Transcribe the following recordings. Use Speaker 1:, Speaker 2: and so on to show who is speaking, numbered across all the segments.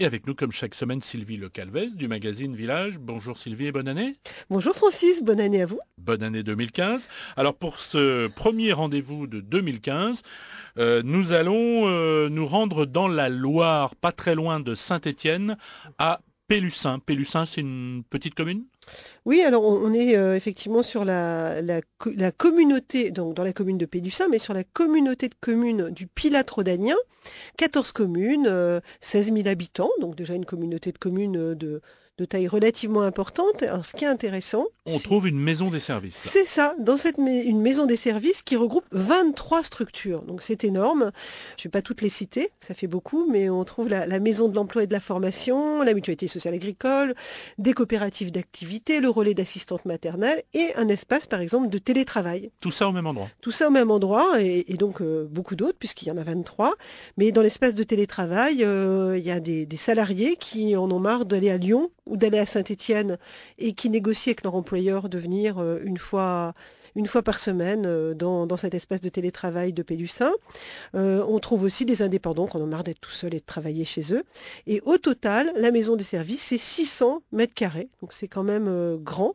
Speaker 1: Et avec nous, comme chaque semaine, Sylvie Le Calvez du magazine Village. Bonjour Sylvie et bonne année. Bonjour
Speaker 2: Francis, bonne année à vous.
Speaker 1: Bonne année 2015. Alors pour ce premier rendez-vous de 2015, euh, nous allons euh, nous rendre dans la Loire, pas très loin de Saint-Étienne, à Pélussin. Pélussin, c'est une petite commune
Speaker 2: oui, alors on est euh, effectivement sur la, la, communauté, donc dans la commune de Pédussin, mais sur la communauté de communes du Pilate rodanien, 14 communes, 16 euh, 000 habitants, donc déjà une communauté de communes euh, de, de taille relativement importante. ce qui est intéressant...
Speaker 1: On trouve une maison des services.
Speaker 2: C'est ça, dans cette une maison des services qui regroupe 23 structures. Donc c'est énorme. Je ne vais pas toutes les citer, ça fait beaucoup, mais on trouve la, maison de l'emploi et de la formation, la mutualité sociale agricole, des coopératives d'activité, le relais d'assistante maternelle et un espace, par exemple, de télétravail.
Speaker 1: Tout ça au même endroit.
Speaker 2: Tout ça au même endroit et, donc euh, beaucoup d'autres puisqu'il y en a 23. Mais dans l'espace de télétravail, euh, il y a des salariés qui en ont marre d'aller à Lyon ou d'aller à Saint-Étienne et qui négocient avec leur employeur de venir euh, une fois une fois par semaine euh, dans, dans cet espace de télétravail de Pélussin. Euh, on trouve aussi des indépendants qui en ont marre d'être tout seuls et de travailler chez eux. Et au total, la maison des services, c'est 600 mètres carrés, donc c'est quand même euh, grand.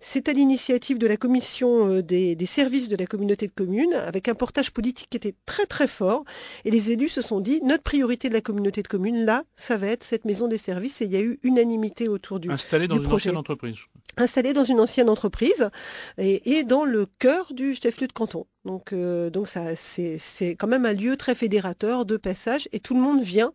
Speaker 2: C'est à l'initiative de la commission des, services de la communauté de communes, avec un portage politique qui était très très fort. Et les élus se sont dit, notre priorité de la communauté de communes, là, ça va être cette maison des services. Et il y a eu unanimité autour du Installée dans une ancienne entreprise installé dans une ancienne entreprise et, et dans le cœur du chef-lieu de canton. Donc, euh, donc ça, c'est, c'est quand même un lieu très fédérateur de passage et tout le monde vient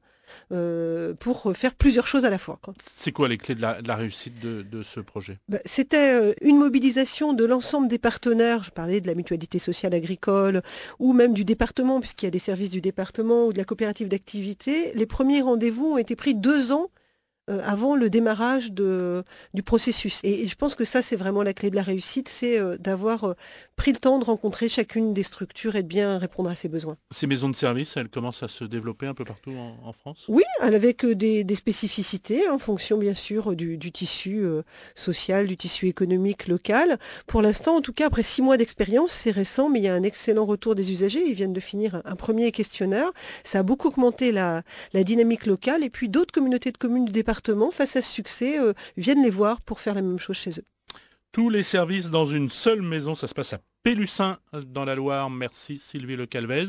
Speaker 2: euh, pour faire plusieurs choses à la fois.
Speaker 1: C'est quoi les clés de la, de la réussite de, de, ce projet
Speaker 2: bah, C'était euh, une mobilisation de l'ensemble des partenaires. Je parlais de la mutualité sociale agricole ou même du département, puisqu'il y a des services du département ou de la coopérative d'activité. Les premiers rendez-vous ont été pris deux ans euh, avant le démarrage de, du processus. Et, je pense que ça, c'est vraiment la clé de la réussite, c'est euh, d'avoir euh, pris le temps de rencontrer chacune des structures et de bien répondre à ses besoins.
Speaker 1: Ces maisons de service, elles commencent à se développer un peu partout en, France
Speaker 2: Oui, avec des, spécificités en fonction bien sûr du, tissu social, du tissu économique local. Pour l'instant, en tout cas, après six mois d'expérience, c'est récent, mais il y a un excellent retour des usagers. Ils viennent de finir un, premier questionnaire. Ça a beaucoup augmenté la, la dynamique locale et puis d'autres communautés de communes du département face à ce succès, euh, viennent les voir pour faire la même chose chez eux.
Speaker 1: Tous les services dans une seule maison, ça se passe à Pélussin dans la Loire. Merci Sylvie Le Calvez.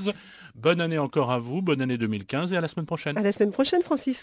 Speaker 1: Bonne année encore à vous, bonne année 2015 et à la semaine prochaine. À
Speaker 2: la semaine prochaine Francis.